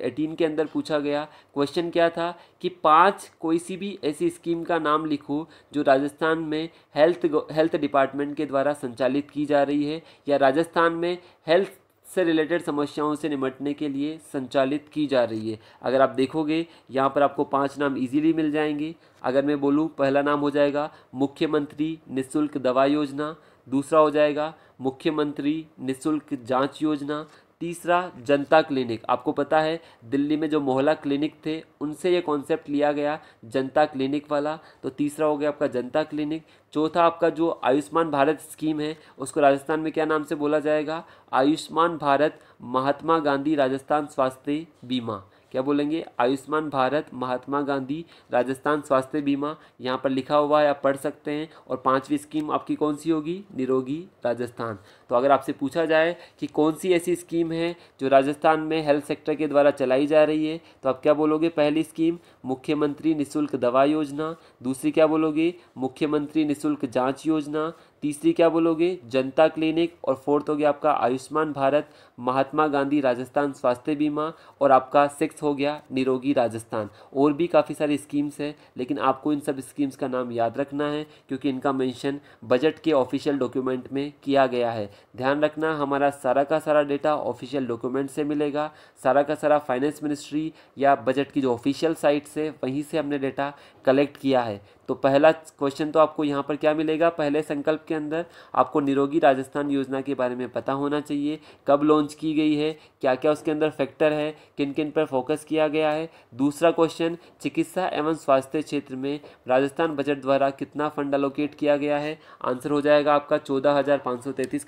एटीन के अंदर पूछा गया क्वेश्चन क्या था कि पांच कोई सी भी ऐसी स्कीम का नाम लिखो जो राजस्थान में हेल्थ हेल्थ डिपार्टमेंट के द्वारा संचालित की जा रही है या राजस्थान में हेल्थ से रिलेटेड समस्याओं से निपटने के लिए संचालित की जा रही है अगर आप देखोगे यहाँ पर आपको पांच नाम इजीली मिल जाएंगे अगर मैं बोलूँ पहला नाम हो जाएगा मुख्यमंत्री निःशुल्क दवा योजना दूसरा हो जाएगा मुख्यमंत्री निशुल्क जांच योजना तीसरा जनता क्लिनिक आपको पता है दिल्ली में जो मोहल्ला क्लिनिक थे उनसे ये कॉन्सेप्ट लिया गया जनता क्लिनिक वाला तो तीसरा हो गया आपका जनता क्लिनिक चौथा आपका जो आयुष्मान भारत स्कीम है उसको राजस्थान में क्या नाम से बोला जाएगा आयुष्मान भारत महात्मा गांधी राजस्थान स्वास्थ्य बीमा क्या बोलेंगे आयुष्मान भारत महात्मा गांधी राजस्थान स्वास्थ्य बीमा यहाँ पर लिखा हुआ है आप पढ़ सकते हैं और पाँचवीं स्कीम आपकी कौन सी होगी निरोगी राजस्थान तो अगर आपसे पूछा जाए कि कौन सी ऐसी स्कीम है जो राजस्थान में हेल्थ सेक्टर के द्वारा चलाई जा रही है तो आप क्या बोलोगे पहली स्कीम मुख्यमंत्री निःशुल्क दवा योजना दूसरी क्या बोलोगे मुख्यमंत्री निःशुल्क जाँच योजना तीसरी क्या बोलोगे जनता क्लिनिक और फोर्थ हो गया आपका आयुष्मान भारत महात्मा गांधी राजस्थान स्वास्थ्य बीमा और आपका सिक्स हो गया निरोगी राजस्थान और भी काफ़ी सारी स्कीम्स हैं लेकिन आपको इन सब स्कीम्स का नाम याद रखना है क्योंकि इनका मेंशन बजट के ऑफिशियल डॉक्यूमेंट में किया गया है ध्यान रखना हमारा सारा का सारा डेटा ऑफिशियल डॉक्यूमेंट से मिलेगा सारा का सारा फाइनेंस मिनिस्ट्री या बजट की जो ऑफिशियल साइट से वहीं से हमने डेटा कलेक्ट किया है तो पहला क्वेश्चन तो आपको यहाँ पर क्या मिलेगा पहले संकल्प के अंदर आपको निरोगी राजस्थान योजना के बारे में पता होना चाहिए कब लॉन्च की गई है क्या क्या उसके अंदर फैक्टर है किन किन पर फोकस किया गया है दूसरा क्वेश्चन चिकित्सा एवं स्वास्थ्य क्षेत्र में राजस्थान बजट द्वारा कितना फंड अलोकेट किया गया है आंसर हो जाएगा आपका चौदह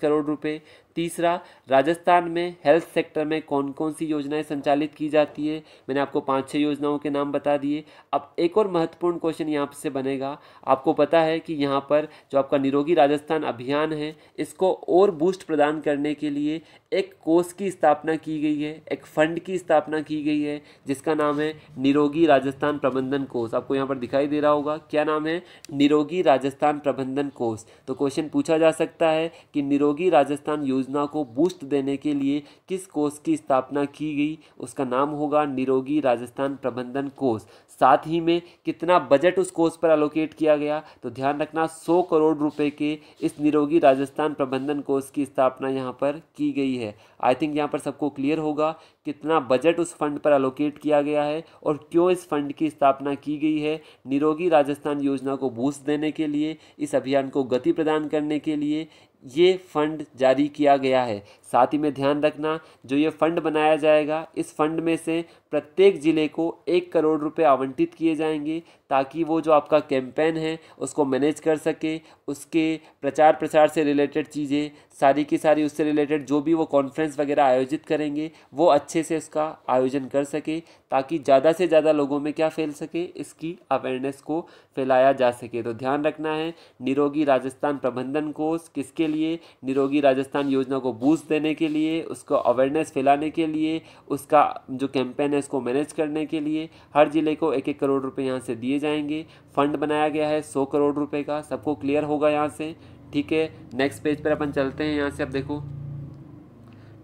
करोड़ रुपये तीसरा राजस्थान में हेल्थ सेक्टर में कौन कौन सी योजनाएँ संचालित की जाती है मैंने आपको पाँच छः योजनाओं के नाम बता दिए अब एक और महत्वपूर्ण महत्वपूर्ण क्वेश्चन यहाँ से बनेगा आपको पता है कि यहाँ पर जो आपका निरोगी राजस्थान अभियान है इसको और बूस्ट प्रदान करने के लिए एक कोष की स्थापना की गई है एक फंड की स्थापना की गई है जिसका नाम है निरोगी राजस्थान प्रबंधन कोष आपको यहाँ पर दिखाई दे रहा होगा क्या नाम है निरोगी राजस्थान प्रबंधन कोष तो क्वेश्चन पूछा जा सकता है कि निरोगी राजस्थान योजना को बूस्ट देने के लिए किस कोर्स की स्थापना की गई उसका नाम होगा निरोगी राजस्थान प्रबंधन कोष साथ ही में कितना कितना बजट उस कोर्स पर एलोकेट किया गया तो ध्यान रखना सौ करोड़ रुपए के इस निरोगी राजस्थान प्रबंधन कोर्स की स्थापना यहाँ पर की गई है आई थिंक यहाँ पर सबको क्लियर होगा कितना बजट उस फंड पर अलोकेट किया गया है और क्यों इस फंड की स्थापना की गई है निरोगी राजस्थान योजना को बूस्ट देने के लिए इस अभियान को गति प्रदान करने के लिए ये फंड जारी किया गया है साथ ही में ध्यान रखना जो ये फंड बनाया जाएगा इस फंड में से प्रत्येक ज़िले को एक करोड़ रुपए आवंटित किए जाएंगे ताकि वो जो आपका कैंपेन है उसको मैनेज कर सके उसके प्रचार प्रसार से रिलेटेड चीज़ें सारी की सारी उससे रिलेटेड जो भी वो कॉन्फ्रेंस वगैरह आयोजित करेंगे वो अच्छे से उसका आयोजन कर सके ताकि ज़्यादा से ज़्यादा लोगों में क्या फैल सके इसकी अवेयरनेस को फैलाया जा सके तो ध्यान रखना है निरोगी राजस्थान प्रबंधन कोर्स किसके लिए निरोगी राजस्थान योजना को बूस्ट देने के लिए उसको अवेयरनेस फैलाने के लिए उसका जो कैंपेन है उसको मैनेज करने के लिए हर ज़िले को एक एक करोड़ रुपए यहाँ से दिए जाएंगे फंड बनाया गया है सौ करोड़ रुपए का सबको क्लियर होगा यहाँ से ठीक है नेक्स्ट पेज पर अपन चलते हैं यहाँ से अब देखो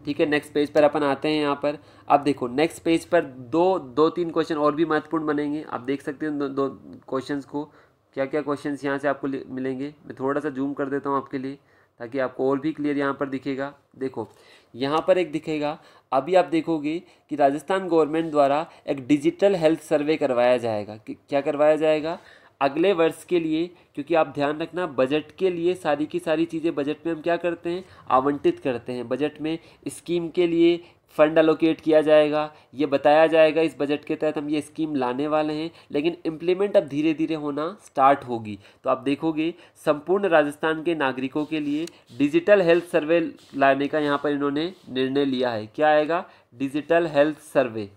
ठीक है नेक्स्ट पेज पर अपन आते हैं यहाँ पर अब देखो नेक्स्ट पेज पर दो दो तीन क्वेश्चन और भी महत्वपूर्ण बनेंगे आप देख सकते हो दो क्वेश्चन को क्या क्या क्वेश्चंस यहाँ से आपको मिलेंगे मैं थोड़ा सा जूम कर देता हूँ आपके लिए ताकि आपको और भी क्लियर यहाँ पर दिखेगा देखो यहाँ पर एक दिखेगा अभी आप देखोगे कि राजस्थान गवर्नमेंट द्वारा एक डिजिटल हेल्थ सर्वे करवाया जाएगा कि क्या करवाया जाएगा अगले वर्ष के लिए क्योंकि आप ध्यान रखना बजट के लिए सारी की सारी चीज़ें बजट में हम क्या करते हैं आवंटित करते हैं बजट में स्कीम के लिए फ़ंड अलोकेट किया जाएगा ये बताया जाएगा इस बजट के तहत हम ये स्कीम लाने वाले हैं लेकिन इम्प्लीमेंट अब धीरे धीरे होना स्टार्ट होगी तो आप देखोगे संपूर्ण राजस्थान के नागरिकों के लिए डिजिटल हेल्थ सर्वे लाने का यहाँ पर इन्होंने निर्णय लिया है क्या आएगा डिजिटल हेल्थ सर्वे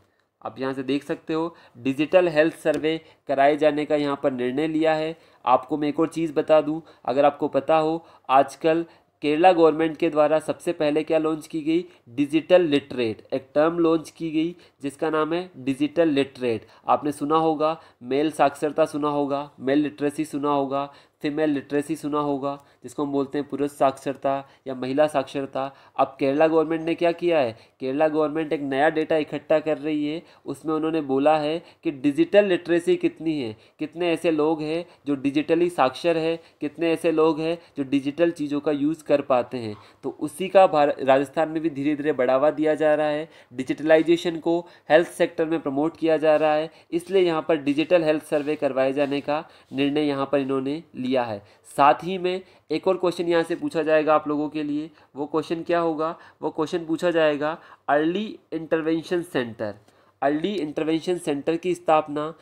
आप यहाँ से देख सकते हो डिजिटल हेल्थ सर्वे कराए जाने का यहाँ पर निर्णय लिया है आपको मैं एक और चीज़ बता दूँ अगर आपको पता हो आजकल केरला गवर्नमेंट के द्वारा सबसे पहले क्या लॉन्च की गई डिजिटल लिटरेट एक टर्म लॉन्च की गई जिसका नाम है डिजिटल लिटरेट आपने सुना होगा मेल साक्षरता सुना होगा मेल लिटरेसी सुना होगा फीमेल लिटरेसी सुना होगा जिसको हम बोलते हैं पुरुष साक्षरता या महिला साक्षरता अब केरला गवर्नमेंट ने क्या किया है केरला गवर्नमेंट एक नया डेटा इकट्ठा कर रही है उसमें उन्होंने बोला है कि डिजिटल लिटरेसी कितनी है कितने ऐसे लोग हैं जो डिजिटली साक्षर है कितने ऐसे लोग हैं जो डिजिटल चीज़ों का यूज़ कर पाते हैं तो उसी का राजस्थान में भी धीरे धीरे बढ़ावा दिया जा रहा है डिजिटलाइजेशन को हेल्थ सेक्टर में प्रमोट किया जा रहा है इसलिए यहाँ पर डिजिटल हेल्थ सर्वे करवाए जाने का निर्णय यहाँ पर इन्होंने लिया है साथ ही में एक और क्वेश्चन यहाँ से पूछा जाएगा आप लोगों के लिए वो क्वेश्चन क्या होगा वो क्वेश्चन पूछा जाएगा early intervention centre early intervention centre की स्थापना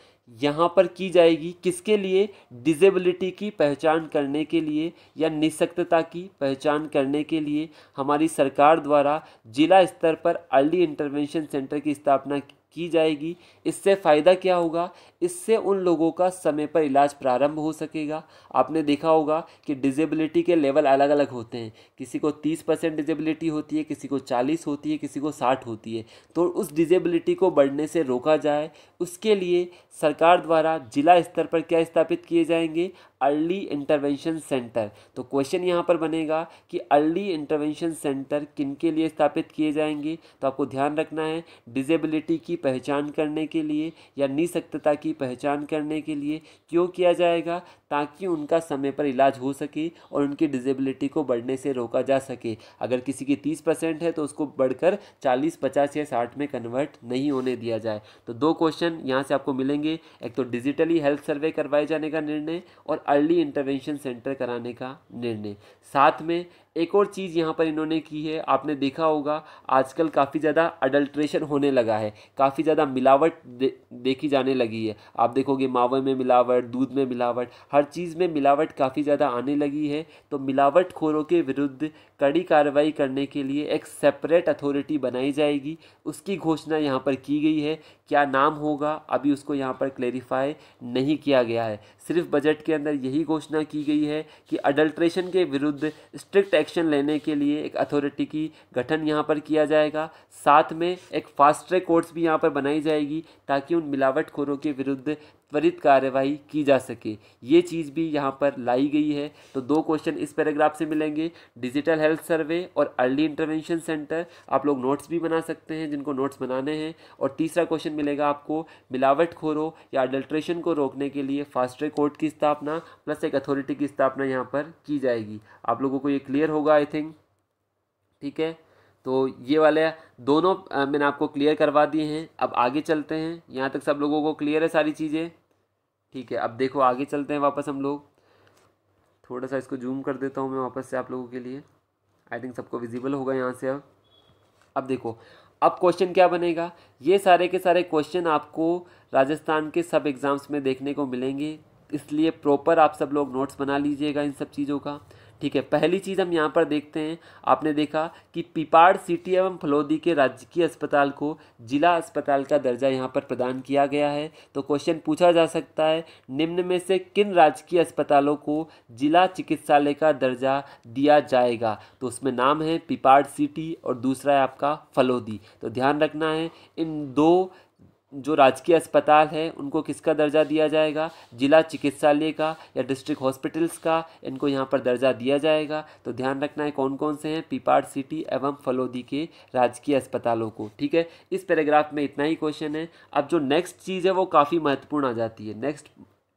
यहाँ पर की जाएगी किसके लिए डिजेबिलिटी की पहचान करने के लिए या निशक्तता की पहचान करने के लिए हमारी सरकार द्वारा जिला स्तर पर अर्ली इंटरवेंशन सेंटर की स्थापना की जाएगी इससे फ़ायदा क्या होगा इससे उन लोगों का समय पर इलाज प्रारंभ हो सकेगा आपने देखा होगा कि डिजेबिलिटी के लेवल अलग अलग होते हैं किसी को तीस परसेंट डिजेबिलिटी होती है किसी को चालीस होती है किसी को साठ होती है तो उस डिजेबिलिटी को बढ़ने से रोका जाए उसके लिए सरकार द्वारा जिला स्तर पर क्या स्थापित किए जाएंगे अर्ली इंटरवेंशन सेंटर तो क्वेश्चन यहाँ पर बनेगा कि अर्ली इंटरवेंशन सेंटर किन के लिए स्थापित किए जाएंगे तो आपको ध्यान रखना है डिजेबिलिटी की पहचान करने के लिए या निसक्तता की की पहचान करने के लिए क्यों किया जाएगा ताकि उनका समय पर इलाज हो सके और उनकी डिजेबिलिटी को बढ़ने से रोका जा सके अगर किसी की तीस परसेंट है तो उसको बढ़कर चालीस पचास या साठ में कन्वर्ट नहीं होने दिया जाए तो दो क्वेश्चन यहाँ से आपको मिलेंगे एक तो डिजिटली हेल्थ सर्वे करवाए जाने का निर्णय और अर्ली इंटरवेंशन सेंटर कराने का निर्णय साथ में एक और चीज़ यहाँ पर इन्होंने की है आपने देखा होगा आजकल काफ़ी ज़्यादा अडल्ट्रेशन होने लगा है काफ़ी ज़्यादा मिलावट दे, देखी जाने लगी है आप देखोगे मावे में मिलावट दूध में मिलावट हर चीज़ में मिलावट काफ़ी ज़्यादा आने लगी है तो मिलावट खोरों के विरुद्ध कड़ी कार्रवाई करने के लिए एक सेपरेट अथॉरिटी बनाई जाएगी उसकी घोषणा यहाँ पर की गई है क्या नाम होगा अभी उसको यहाँ पर क्लेरिफाई नहीं किया गया है सिर्फ बजट के अंदर यही घोषणा की गई है कि अडल्ट्रेशन के विरुद्ध स्ट्रिक्ट एक्शन लेने के लिए एक अथॉरिटी की गठन यहाँ पर किया जाएगा साथ में एक फास्ट ट्रैक कोर्ट्स भी यहाँ पर बनाई जाएगी ताकि उन मिलावटखोरों के विरुद्ध त्वरित कार्यवाही की जा सके ये चीज़ भी यहाँ पर लाई गई है तो दो क्वेश्चन इस पैराग्राफ से मिलेंगे डिजिटल हेल्थ सर्वे और अर्ली इंटरवेंशन सेंटर आप लोग नोट्स भी बना सकते हैं जिनको नोट्स बनाने हैं और तीसरा क्वेश्चन मिलेगा आपको मिलावट खोरों या अडल्ट्रेशन को रोकने के लिए फास्ट ट्रैक कोर्ट की स्थापना प्लस एक अथॉरिटी की स्थापना यहाँ पर की जाएगी आप लोगों को ये क्लियर होगा आई थिंक ठीक है तो ये वाले दोनों मैंने आपको क्लियर करवा दिए हैं अब आगे चलते हैं यहाँ तक सब लोगों को क्लियर है सारी चीज़ें ठीक है अब देखो आगे चलते हैं वापस हम लोग थोड़ा सा इसको जूम कर देता हूँ मैं वापस से आप लोगों के लिए आई थिंक सबको विजिबल होगा यहाँ से अब अब देखो अब क्वेश्चन क्या बनेगा ये सारे के सारे क्वेश्चन आपको राजस्थान के सब एग्ज़ाम्स में देखने को मिलेंगे इसलिए प्रॉपर आप सब लोग नोट्स बना लीजिएगा इन सब चीज़ों का ठीक है पहली चीज़ हम यहाँ पर देखते हैं आपने देखा कि पिपाड़ सिटी एवं फलोदी के राजकीय अस्पताल को जिला अस्पताल का दर्जा यहाँ पर प्रदान किया गया है तो क्वेश्चन पूछा जा सकता है निम्न में से किन राजकीय अस्पतालों को जिला चिकित्सालय का दर्जा दिया जाएगा तो उसमें नाम है पिपाड़ सिटी और दूसरा है आपका फलोदी तो ध्यान रखना है इन दो जो राजकीय अस्पताल हैं उनको किसका दर्जा दिया जाएगा जिला चिकित्सालय का या डिस्ट्रिक्ट हॉस्पिटल्स का इनको यहाँ पर दर्जा दिया जाएगा तो ध्यान रखना है कौन कौन से हैं पीपाड़ सिटी एवं फलोदी के राजकीय अस्पतालों को ठीक है इस पैराग्राफ में इतना ही क्वेश्चन है अब जो नेक्स्ट चीज़ है वो काफ़ी महत्वपूर्ण आ जाती है नेक्स्ट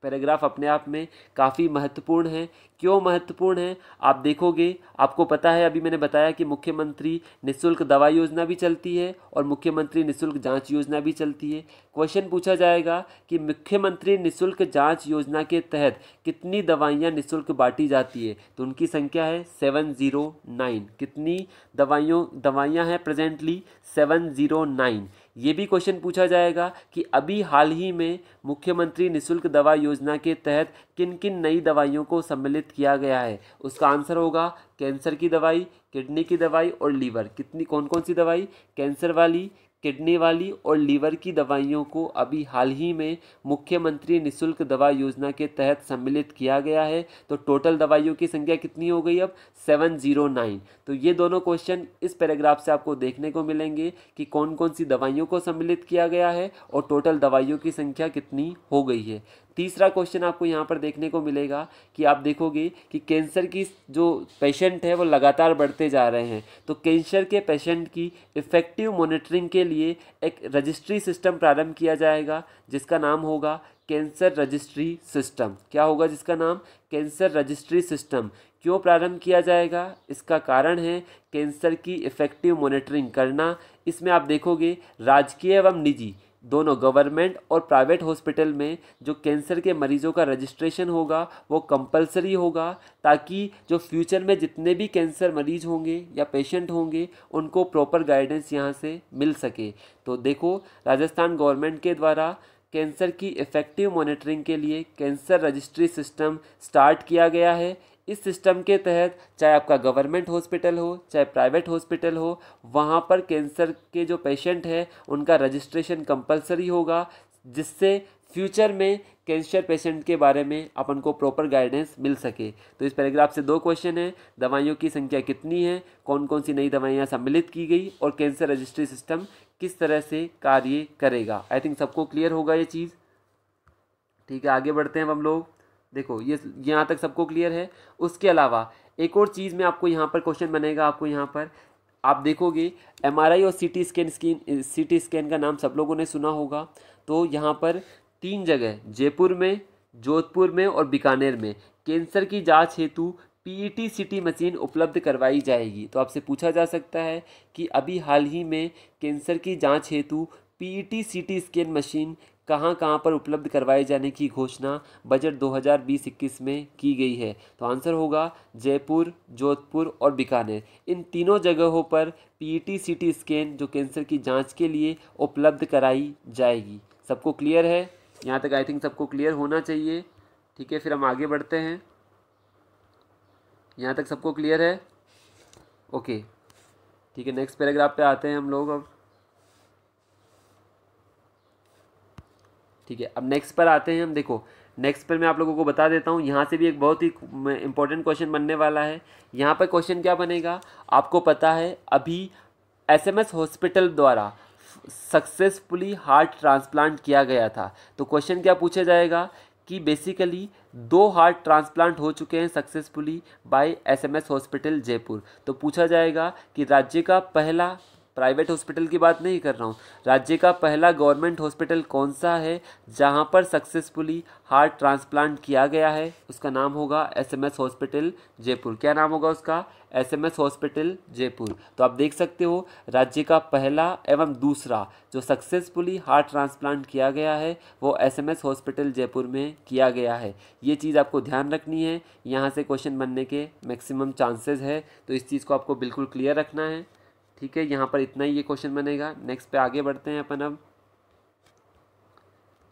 पैराग्राफ अपने आप में काफ़ी महत्वपूर्ण है क्यों महत्वपूर्ण है आप देखोगे आपको पता है अभी मैंने बताया कि मुख्यमंत्री निःशुल्क दवा योजना भी चलती है और मुख्यमंत्री निःशुल्क जांच योजना भी चलती है क्वेश्चन पूछा जाएगा कि मुख्यमंत्री निःशुल्क जांच योजना के तहत कितनी दवाइयाँ निःशुल्क बांटी जाती है तो उनकी संख्या है सेवन ज़ीरो नाइन कितनी दवाइयों दवाइयाँ हैं प्रजेंटली सेवन ज़ीरो नाइन ये भी क्वेश्चन पूछा जाएगा कि अभी हाल ही में मुख्यमंत्री निशुल्क दवा योजना के तहत किन किन नई दवाइयों को सम्मिलित किया गया है उसका आंसर होगा कैंसर की दवाई किडनी की दवाई और लीवर कितनी कौन कौन सी दवाई कैंसर वाली किडनी वाली और लीवर की दवाइयों को अभी हाल ही में मुख्यमंत्री निशुल्क दवा योजना के तहत सम्मिलित किया गया है तो टोटल दवाइयों की संख्या कितनी हो गई अब 709 तो ये दोनों क्वेश्चन इस पैराग्राफ से आपको देखने को मिलेंगे कि कौन कौन सी दवाइयों को सम्मिलित किया गया है और टोटल दवाइयों की संख्या कितनी हो गई है तीसरा क्वेश्चन आपको यहाँ पर देखने को मिलेगा कि आप देखोगे कि कैंसर की जो पेशेंट है वो लगातार बढ़ते जा रहे हैं तो कैंसर के पेशेंट की इफ़ेक्टिव मॉनिटरिंग के लिए एक रजिस्ट्री सिस्टम प्रारंभ किया जाएगा जिसका नाम होगा कैंसर रजिस्ट्री सिस्टम क्या होगा जिसका नाम कैंसर रजिस्ट्री सिस्टम क्यों प्रारंभ किया जाएगा इसका कारण है कैंसर की इफ़ेक्टिव मॉनिटरिंग करना इसमें आप देखोगे राजकीय एवं निजी दोनों गवर्नमेंट और प्राइवेट हॉस्पिटल में जो कैंसर के मरीज़ों का रजिस्ट्रेशन होगा वो कंपलसरी होगा ताकि जो फ्यूचर में जितने भी कैंसर मरीज होंगे या पेशेंट होंगे उनको प्रॉपर गाइडेंस यहाँ से मिल सके तो देखो राजस्थान गवर्नमेंट के द्वारा कैंसर की इफ़ेक्टिव मॉनिटरिंग के लिए कैंसर रजिस्ट्री सिस्टम स्टार्ट किया गया है इस सिस्टम के तहत चाहे आपका गवर्नमेंट हॉस्पिटल हो चाहे प्राइवेट हॉस्पिटल हो वहाँ पर कैंसर के जो पेशेंट हैं उनका रजिस्ट्रेशन कंपलसरी होगा जिससे फ्यूचर में कैंसर पेशेंट के बारे में अपन को प्रॉपर गाइडेंस मिल सके तो इस पैराग्राफ से दो क्वेश्चन हैं दवाइयों की संख्या कितनी है कौन कौन सी नई दवाइयाँ सम्मिलित की गई और कैंसर रजिस्ट्री सिस्टम किस तरह से कार्य करेगा आई थिंक सबको क्लियर होगा ये चीज़ ठीक है आगे बढ़ते हैं हम लोग देखो ये यहाँ तक सबको क्लियर है उसके अलावा एक और चीज़ में आपको यहाँ पर क्वेश्चन बनेगा आपको यहाँ पर आप देखोगे एम और सी टी स्कैन स्कीन सी टी स्कैन का नाम सब लोगों ने सुना होगा तो यहाँ पर तीन जगह जयपुर में जोधपुर में और बीकानेर में कैंसर की जांच हेतु पीईटी सीटी मशीन उपलब्ध करवाई जाएगी तो आपसे पूछा जा सकता है कि अभी हाल ही में कैंसर की जांच हेतु पीईटी सीटी स्कैन मशीन कहाँ कहाँ पर उपलब्ध करवाए जाने की घोषणा बजट 2020-21 में की गई है तो आंसर होगा जयपुर जोधपुर और बीकानेर इन तीनों जगहों पर पीईटी सीटी स्कैन जो कैंसर की जांच के लिए उपलब्ध कराई जाएगी सबको क्लियर है यहाँ तक आई थिंक सबको क्लियर होना चाहिए ठीक है फिर हम आगे बढ़ते हैं यहाँ तक सबको क्लियर है ओके ठीक है नेक्स्ट पैराग्राफ पर आते हैं हम लोग अब ठीक है अब नेक्स्ट पर आते हैं हम देखो नेक्स्ट पर मैं आप लोगों को बता देता हूँ यहाँ से भी एक बहुत ही इंपॉर्टेंट क्वेश्चन बनने वाला है यहाँ पर क्वेश्चन क्या बनेगा आपको पता है अभी एसएमएस हॉस्पिटल द्वारा सक्सेसफुली हार्ट ट्रांसप्लांट किया गया था तो क्वेश्चन क्या पूछा जाएगा कि बेसिकली दो हार्ट ट्रांसप्लांट हो चुके हैं successfully by SMS hospital Jaipur तो पूछा जाएगा कि राज्य का पहला प्राइवेट हॉस्पिटल की बात नहीं कर रहा हूँ राज्य का पहला गवर्नमेंट हॉस्पिटल कौन सा है जहाँ पर सक्सेसफुली हार्ट ट्रांसप्लांट किया गया है उसका नाम होगा एसएमएस हॉस्पिटल जयपुर क्या नाम होगा उसका एसएमएस हॉस्पिटल जयपुर तो आप देख सकते हो राज्य का पहला एवं दूसरा जो सक्सेसफुली हार्ट ट्रांसप्लांट किया गया है वो एसएमएस हॉस्पिटल जयपुर में किया गया है ये चीज़ आपको ध्यान रखनी है यहाँ से क्वेश्चन बनने के मैक्सिमम चांसेस है तो इस चीज़ को आपको बिल्कुल क्लियर रखना है ठीक है यहाँ पर इतना ही ये क्वेश्चन बनेगा नेक्स्ट पे आगे बढ़ते हैं अपन अब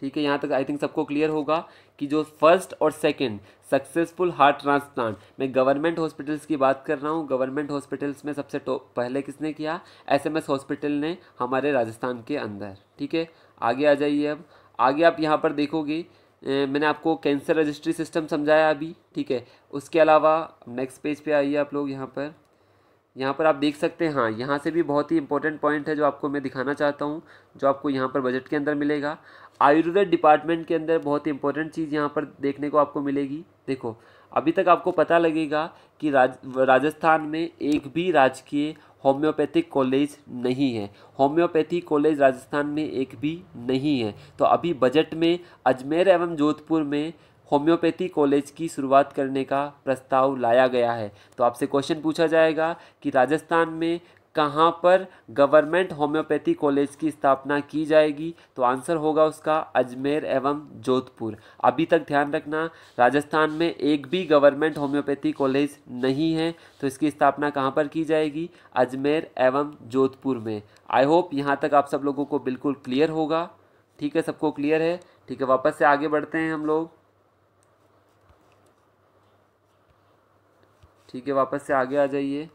ठीक है यहाँ तक आई थिंक सबको क्लियर होगा कि जो फर्स्ट और सेकंड सक्सेसफुल हार्ट ट्रांसप्लांट मैं गवर्नमेंट हॉस्पिटल्स की बात कर रहा हूँ गवर्नमेंट हॉस्पिटल्स में सबसे टॉप पहले किसने किया एसएमएस हॉस्पिटल ने हमारे राजस्थान के अंदर ठीक है आगे आ जाइए अब आगे आप यहाँ पर देखोगे मैंने आपको कैंसर रजिस्ट्री सिस्टम समझाया अभी ठीक है उसके अलावा नेक्स्ट पेज पे आइए आप लोग यहाँ पर यहाँ पर आप देख सकते हैं हाँ यहाँ से भी बहुत ही इंपॉर्टेंट पॉइंट है जो आपको मैं दिखाना चाहता हूँ जो आपको यहाँ पर बजट के अंदर मिलेगा आयुर्वेद डिपार्टमेंट के अंदर बहुत ही इंपॉर्टेंट चीज़ यहाँ पर देखने को आपको मिलेगी देखो अभी तक आपको पता लगेगा कि राज राजस्थान में एक भी राजकीय होम्योपैथिक कॉलेज नहीं है होम्योपैथी कॉलेज राजस्थान में एक भी नहीं है तो अभी बजट में अजमेर एवं जोधपुर में होम्योपैथी कॉलेज की शुरुआत करने का प्रस्ताव लाया गया है तो आपसे क्वेश्चन पूछा जाएगा कि राजस्थान में कहाँ पर गवर्नमेंट होम्योपैथी कॉलेज की स्थापना की जाएगी तो आंसर होगा उसका अजमेर एवं जोधपुर अभी तक ध्यान रखना राजस्थान में एक भी गवर्नमेंट होम्योपैथी कॉलेज नहीं है तो इसकी स्थापना कहाँ पर की जाएगी अजमेर एवं जोधपुर में आई होप यहाँ तक आप सब लोगों को बिल्कुल क्लियर होगा ठीक है सबको क्लियर है ठीक है वापस से आगे बढ़ते हैं हम लोग ठीक है वापस से आगे आ जाइए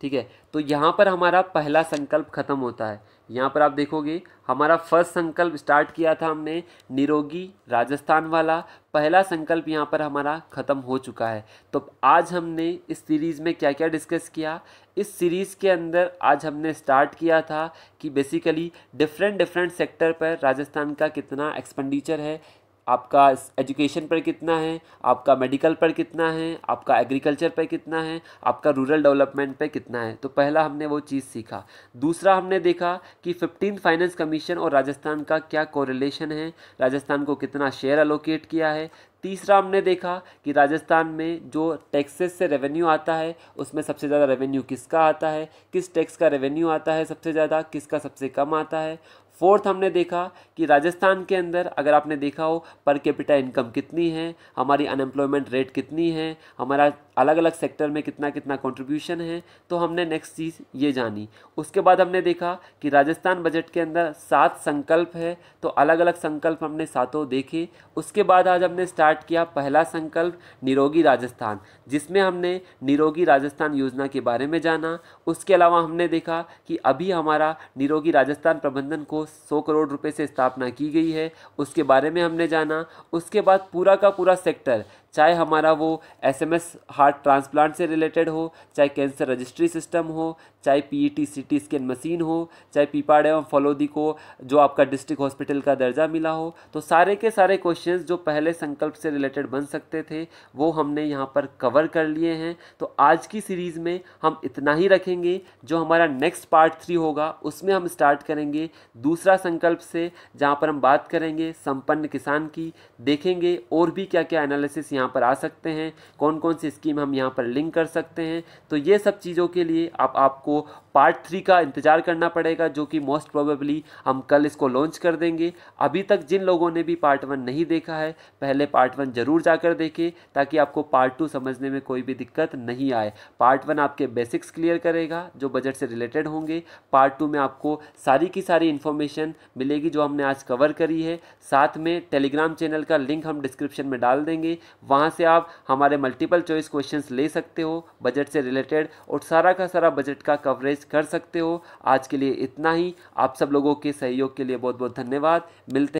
ठीक है तो यहाँ पर हमारा पहला संकल्प खत्म होता है यहाँ पर आप देखोगे हमारा फर्स्ट संकल्प स्टार्ट किया था हमने निरोगी राजस्थान वाला पहला संकल्प यहाँ पर हमारा ख़त्म हो चुका है तो आज हमने इस सीरीज़ में क्या क्या डिस्कस किया इस सीरीज़ के अंदर आज हमने स्टार्ट किया था कि बेसिकली डिफरेंट डिफरेंट सेक्टर पर राजस्थान का कितना एक्सपेंडिचर है आपका एजुकेशन पर कितना है आपका मेडिकल पर कितना है आपका एग्रीकल्चर पर कितना है आपका रूरल डेवलपमेंट पर कितना है तो पहला हमने वो चीज़ सीखा दूसरा हमने देखा कि फिफ्टीन फाइनेंस कमीशन और राजस्थान का क्या कोरिलेशन है राजस्थान को कितना शेयर अलोकेट किया है तीसरा हमने देखा कि राजस्थान में जो टैक्सेस से रेवेन्यू आता है उसमें सबसे ज़्यादा रेवेन्यू किसका आता है किस टैक्स का रेवेन्यू आता है सबसे ज़्यादा किसका सबसे कम आता है फोर्थ हमने देखा कि राजस्थान के अंदर अगर आपने देखा हो पर कैपिटा इनकम कितनी है हमारी अनएम्प्लॉयमेंट रेट कितनी है हमारा अलग अलग सेक्टर में कितना कितना कंट्रीब्यूशन है तो हमने नेक्स्ट चीज़ ये जानी उसके बाद हमने देखा कि राजस्थान बजट के अंदर सात संकल्प है तो अलग अलग संकल्प हमने सातों देखे उसके बाद आज हमने स्टार्ट किया पहला संकल्प निरोगी राजस्थान जिसमें हमने निरोगी राजस्थान योजना के बारे में जाना उसके अलावा हमने देखा कि अभी हमारा निरोगी राजस्थान प्रबंधन को सौ करोड़ रुपये से स्थापना की गई है उसके बारे में हमने जाना उसके बाद पूरा का पूरा सेक्टर चाहे हमारा वो S M S heart transplant से रिलेटेड हो चाहे कैंसर रजिस्ट्री सिस्टम हो चाहे पीईटी सीटी स्कैन मशीन हो चाहे पीपाड़ एवं फलोदी को जो आपका डिस्ट्रिक्ट हॉस्पिटल का दर्जा मिला हो तो सारे के सारे क्वेश्चंस जो पहले संकल्प से रिलेटेड बन सकते थे वो हमने यहाँ पर कवर कर लिए हैं तो आज की सीरीज़ में हम इतना ही रखेंगे जो हमारा नेक्स्ट पार्ट थ्री होगा उसमें हम स्टार्ट करेंगे दूसरा संकल्प से जहाँ पर हम बात करेंगे संपन्न किसान की देखेंगे और भी क्या क्या एनालिसिस यहाँ पर आ सकते हैं कौन कौन सी स्कीम हम यहाँ पर लिंक कर सकते हैं तो ये सब चीज़ों के लिए आप आपको पार्ट थ्री का इंतज़ार करना पड़ेगा जो कि मोस्ट प्रोबेबली हम कल इसको लॉन्च कर देंगे अभी तक जिन लोगों ने भी पार्ट वन नहीं देखा है पहले पार्ट वन ज़रूर जाकर देखें ताकि आपको पार्ट टू समझने में कोई भी दिक्कत नहीं आए पार्ट वन आपके बेसिक्स क्लियर करेगा जो बजट से रिलेटेड होंगे पार्ट टू में आपको सारी की सारी इन्फॉर्मेशन मिलेगी जो हमने आज कवर करी है साथ में टेलीग्राम चैनल का लिंक हम डिस्क्रिप्शन में डाल देंगे वहाँ से आप हमारे मल्टीपल चॉइस क्वेश्चन ले सकते हो बजट से रिलेटेड और सारा का सारा बजट का कवरेज कर सकते हो आज के लिए इतना ही आप सब लोगों के सहयोग के लिए बहुत बहुत धन्यवाद मिलते